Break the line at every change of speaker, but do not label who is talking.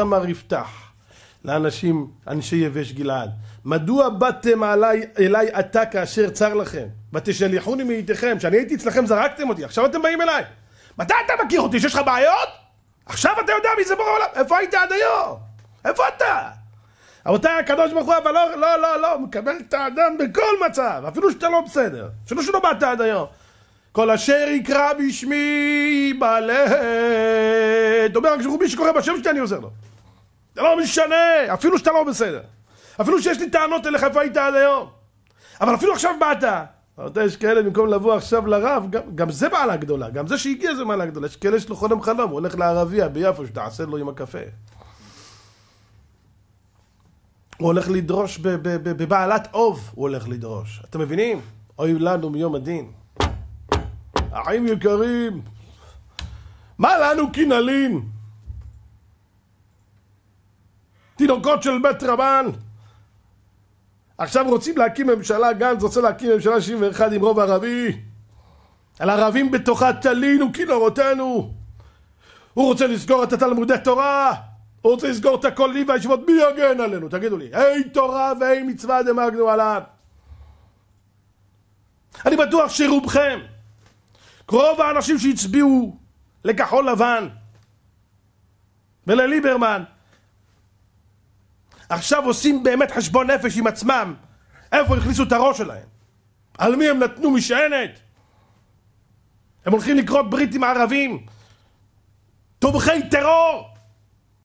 אמר יפתח לאנשים, אנשי יבש גלעד, מדוע באתם עליי, אליי עתה כאשר צר לכם? ותשליחוני מאיתכם, כשאני הייתי אצלכם זרקתם אותי, עכשיו אתם באים אליי. מתי אתה מכיר אותי? שיש לך בעיות? עכשיו אתה יודע מי זה בור העולם? איפה היית עד היום? איפה אתה? רבותיי, הקדוש ברוך הוא, אבל לא, לא, לא, לא, מקבל את האדם בכל מצב, אפילו שאתה לא בסדר, אפילו שלא באת עד היום. כל אשר יקרא בשמי בלט. אומר, מי שקורא בשם שלי אני עוזר לו. זה לא משנה, אפילו שאתה לא בסדר. אפילו שיש לי טענות אליך איפה היית עד היום. אבל אפילו עכשיו באת. אמרת, יש כאלה במקום לבוא עכשיו לרב, גם, גם זה בעלה גדולה, גם זה שהגיע זה בעלה גדולה. יש כאלה שלו חולם חלום, הוא הולך לערביה ביפו, שתעשה לו עם הקפה. הוא הולך לדרוש בבעלת אוב, הוא הולך לדרוש. אתם מבינים? אוי לנו מיום הדין. אחים יקרים, מה לנו כי נלין? תינוקות של בית רבן. עכשיו רוצים להקים ממשלה, גנץ רוצה להקים ממשלה 61 עם רוב ערבי. על ערבים בתוכה תלינו כינורותינו. הוא רוצה לסגור את התלמודי תורה. הוא רוצה לסגור את הכוללים והישיבות. מי יגן עלינו? תגידו לי. אין תורה ואין מצווה דמגנו עליו. אני בטוח שרובכם, רוב האנשים שהצביעו לכחול לבן ולליברמן, עכשיו עושים באמת חשבון נפש עם עצמם, איפה הכניסו את הראש שלהם? על מי הם נתנו משענת? הם הולכים לקרות ברית עם הערבים, תומכי טרור!